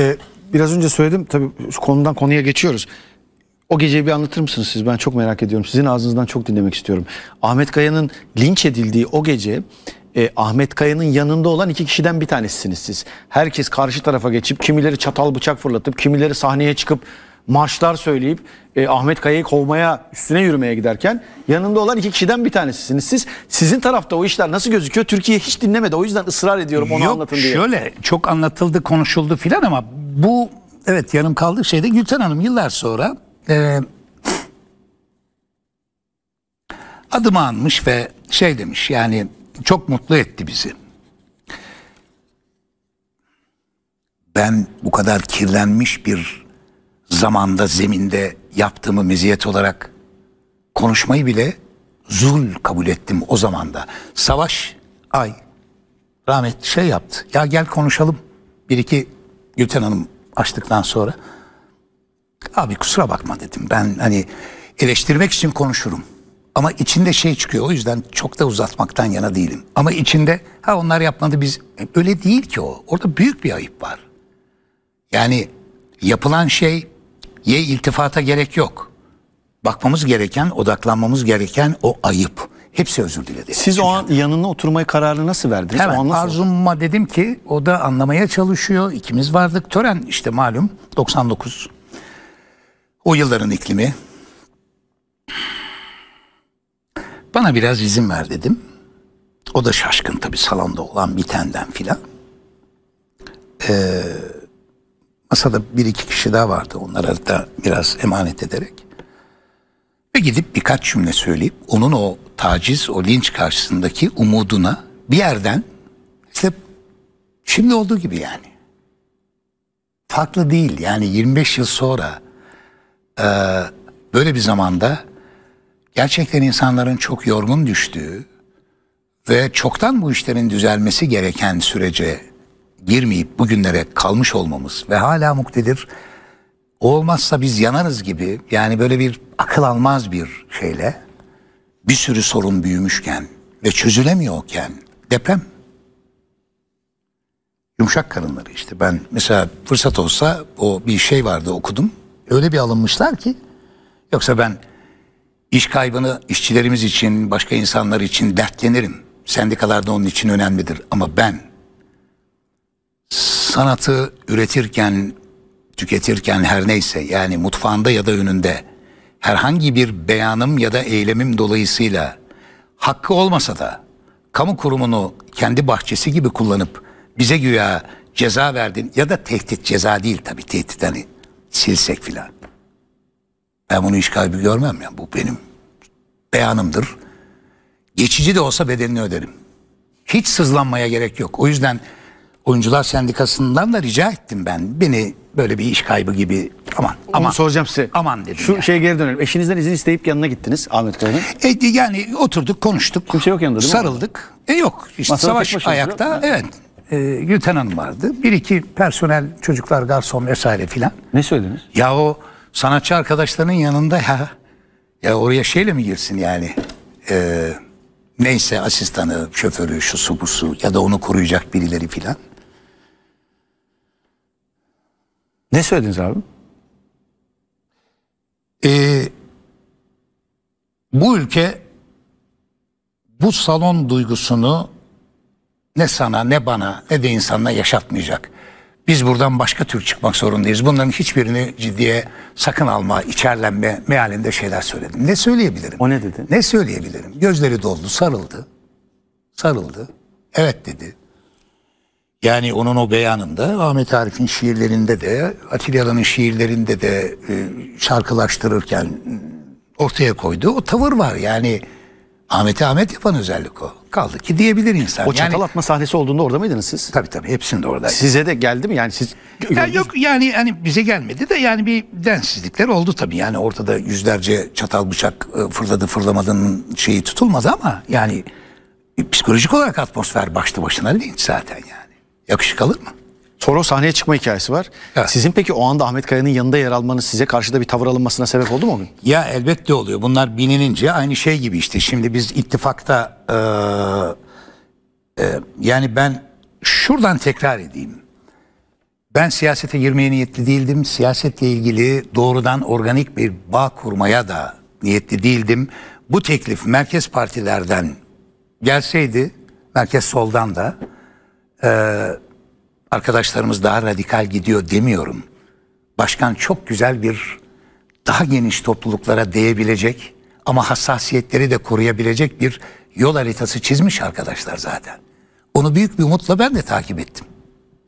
Ee, biraz önce söyledim tabii konudan konuya geçiyoruz. O geceyi bir anlatır mısınız siz? Ben çok merak ediyorum. Sizin ağzınızdan çok dinlemek istiyorum. Ahmet Kaya'nın linç edildiği o gece e, Ahmet Kaya'nın yanında olan iki kişiden bir tanesisiniz siz. Herkes karşı tarafa geçip kimileri çatal bıçak fırlatıp kimileri sahneye çıkıp marşlar söyleyip e, Ahmet Kaya'yı kovmaya, üstüne yürümeye giderken yanında olan iki kişiden bir tanesisiniz. Siz sizin tarafta o işler nasıl gözüküyor? Türkiye hiç dinlemedi. O yüzden ısrar ediyorum onu Yok, anlatın diye. Yok, şöyle çok anlatıldı, konuşuldu filan ama bu evet yarım kaldığı şeyde Gülten Hanım yıllar sonra e, adımı anmış ve şey demiş yani çok mutlu etti bizi. Ben bu kadar kirlenmiş bir zamanda, zeminde yaptığımı meziyet olarak konuşmayı bile zul kabul ettim o zamanda. Savaş ay rahmet şey yaptı. Ya gel konuşalım. Bir iki Gülten Hanım açtıktan sonra. Abi kusura bakma dedim. Ben hani eleştirmek için konuşurum. Ama içinde şey çıkıyor. O yüzden çok da uzatmaktan yana değilim. Ama içinde ha onlar yapmadı biz. E, öyle değil ki o. Orada büyük bir ayıp var. Yani yapılan şey ye iltifata gerek yok. Bakmamız gereken, odaklanmamız gereken o ayıp. Hepsi özür diledi. Siz Çünkü o an yanına oturmaya kararını nasıl verdiniz? Hemen o nasıl arzumuma oldu? dedim ki o da anlamaya çalışıyor. İkimiz vardık. Tören işte malum 99. O yılların iklimi. Bana biraz izin ver dedim. O da şaşkın tabii salonda olan bitenden filan. Eee Masada bir iki kişi daha vardı. Onlara da biraz emanet ederek. Ve gidip birkaç cümle söyleyip onun o taciz, o linç karşısındaki umuduna bir yerden işte şimdi olduğu gibi yani. Farklı değil yani 25 yıl sonra e, böyle bir zamanda gerçekten insanların çok yorgun düştüğü ve çoktan bu işlerin düzelmesi gereken sürece girmeyip bugünlere kalmış olmamız ve hala muktedir olmazsa biz yanarız gibi yani böyle bir akıl almaz bir şeyle bir sürü sorun büyümüşken ve çözülemiyorken deprem. Yumuşak karınları işte ben mesela fırsat olsa o bir şey vardı okudum. Öyle bir alınmışlar ki yoksa ben iş kaybını işçilerimiz için başka insanlar için dertlenirim. Sendikalarda onun için önemlidir ama ben sanatı üretirken, tüketirken her neyse yani mutfağında ya da önünde herhangi bir beyanım ya da eylemim dolayısıyla hakkı olmasa da kamu kurumunu kendi bahçesi gibi kullanıp bize güya ceza verdin ya da tehdit ceza değil tabii tehdit hani silsek filan. Ben bunu işgal gibi görmem ya yani. bu benim beyanımdır. Geçici de olsa bedelini öderim. Hiç sızlanmaya gerek yok. O yüzden Oyuncular Sendikası'ndan da rica ettim ben. Beni böyle bir iş kaybı gibi aman Onu aman. soracağım size. Aman dedim. Şu yani. şeye geri dönelim. Eşinizden izin isteyip yanına gittiniz Ahmet Kaya'nın. E, yani oturduk konuştuk. Kimse yok yanında değil Sarıldık. Mi? E yok. işte savaş ayakta. Ha. Evet. E, Gülten Hanım vardı. Bir iki personel çocuklar garson vesaire filan. Ne söylediniz? Ya o sanatçı arkadaşlarının yanında ya. Ya oraya şeyle mi girsin yani? Eee neyse asistanı, şoförü, şu su bu su ya da onu koruyacak birileri filan. Ne söylediniz abi? Ee, bu ülke bu salon duygusunu ne sana ne bana ne de insanına yaşatmayacak. Biz buradan başka tür çıkmak zorundayız. Bunların hiçbirini ciddiye sakın alma, içerlenme mealinde şeyler söyledim. Ne söyleyebilirim? O ne dedi? Ne söyleyebilirim? Gözleri doldu, sarıldı. Sarıldı. Evet dedi. Yani onun o beyanında Ahmet Arif'in şiirlerinde de Atilla'nın şiirlerinde de e, şarkılaştırırken ortaya koyduğu o tavır var. Yani Ahmet'i Ahmet yapan özellik o. Kaldı ki diyebilir insan. O çatal yani, atma sahnesi olduğunda orada mıydınız siz? Tabii tabii hepsinde oradaydı. Size de geldi mi? Yani siz ya yok yani hani bize gelmedi de yani bir densizlikler oldu tabii. Yani ortada yüzlerce çatal bıçak e, fırladı fırlamadığının şeyi tutulmadı ama yani psikolojik olarak atmosfer başlı başına değil zaten yani. Yakışık alır mı? Sonra o sahneye çıkma hikayesi var. Evet. Sizin peki o anda Ahmet Kaya'nın yanında yer almanız size karşıda bir tavır alınmasına sebep oldu mu? Bugün? Ya elbette oluyor. Bunlar bilinince aynı şey gibi işte. Şimdi biz ittifakta e, e, yani ben şuradan tekrar edeyim. Ben siyasete girmeye niyetli değildim. Siyasetle ilgili doğrudan organik bir bağ kurmaya da niyetli değildim. Bu teklif merkez partilerden gelseydi, merkez soldan da e, arkadaşlarımız daha radikal gidiyor demiyorum. Başkan çok güzel bir daha geniş topluluklara değebilecek ama hassasiyetleri de koruyabilecek bir yol haritası çizmiş arkadaşlar zaten. Onu büyük bir umutla ben de takip ettim.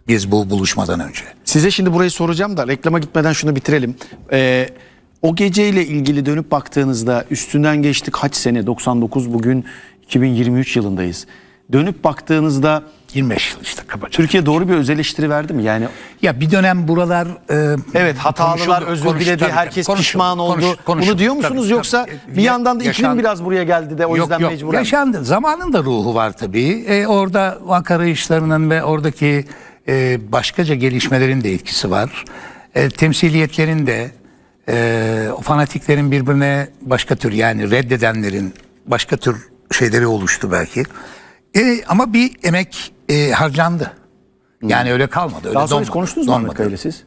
Biz bu buluşmadan önce. Size şimdi burayı soracağım da reklama gitmeden şunu bitirelim. Ee, o geceyle ilgili dönüp baktığınızda üstünden geçtik kaç sene 99 bugün 2023 yılındayız dönüp baktığınızda 25 yıl işte kabaca. Türkiye doğru bir öz eleştiri verdi mi? Yani ya bir dönem buralar e, evet hatalılar özür diledi, herkes konuşuldu, pişman oldu. Konuş, konuş, Bunu diyor musunuz tabii, yoksa tabii, bir yandan da iklim biraz buraya geldi de o yok, yüzden mecbur mecburen. Yaşandı. Zamanın da ruhu var tabii. E, orada vak arayışlarının ve oradaki e, başkaca gelişmelerin de etkisi var. E, temsiliyetlerin de e, o fanatiklerin birbirine başka tür yani reddedenlerin başka tür şeyleri oluştu belki. E, ama bir emek e, harcandı. Yani Hı. öyle kalmadı. Öyle Daha sonra hiç konuştunuz mu Ahmet Kaya'yla siz?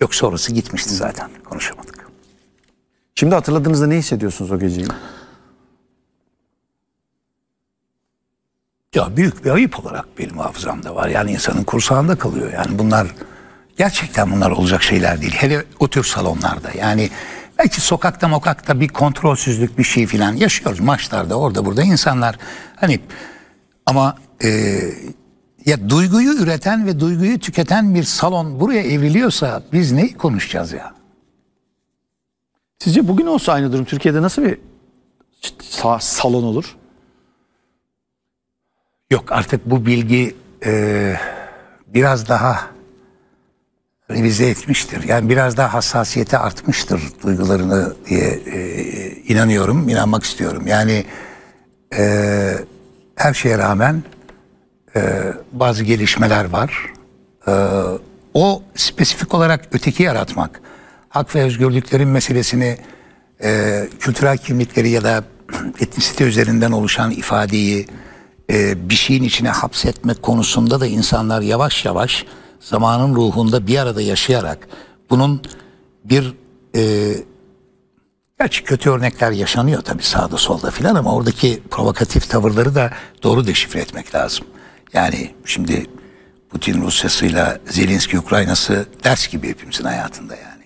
Yok sonrası gitmişti zaten. Konuşamadık. Şimdi hatırladığınızda ne hissediyorsunuz o geceyi? Ya büyük bir ayıp olarak benim hafızamda var. Yani insanın kursağında kalıyor. Yani bunlar gerçekten bunlar olacak şeyler değil. Hele o tür salonlarda. Yani belki sokakta mokakta bir kontrolsüzlük bir şey filan yaşıyoruz. Maçlarda orada burada insanlar hani ama e, ya duyguyu üreten ve duyguyu tüketen bir salon buraya evriliyorsa biz neyi konuşacağız ya? Sizce bugün olsa aynı durum Türkiye'de nasıl bir salon olur? Yok artık bu bilgi e, biraz daha revize etmiştir. Yani biraz daha hassasiyete artmıştır duygularını diye e, inanıyorum, inanmak istiyorum. Yani eee her şeye rağmen e, bazı gelişmeler var. E, o spesifik olarak öteki yaratmak, hak ve özgürlüklerin meselesini e, kültürel kimlikleri ya da etnisite üzerinden oluşan ifadeyi e, bir şeyin içine hapsetmek konusunda da insanlar yavaş yavaş zamanın ruhunda bir arada yaşayarak bunun bir e, Gerçi kötü örnekler yaşanıyor tabii sağda solda filan ama oradaki provokatif tavırları da doğru deşifre etmek lazım. Yani şimdi Putin Rusya'sıyla Zelenski Ukrayna'sı ders gibi hepimizin hayatında yani.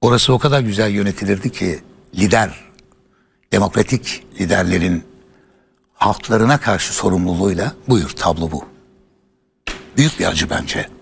Orası o kadar güzel yönetilirdi ki lider, demokratik liderlerin halklarına karşı sorumluluğuyla buyur tablo bu. Büyük bir acı bence.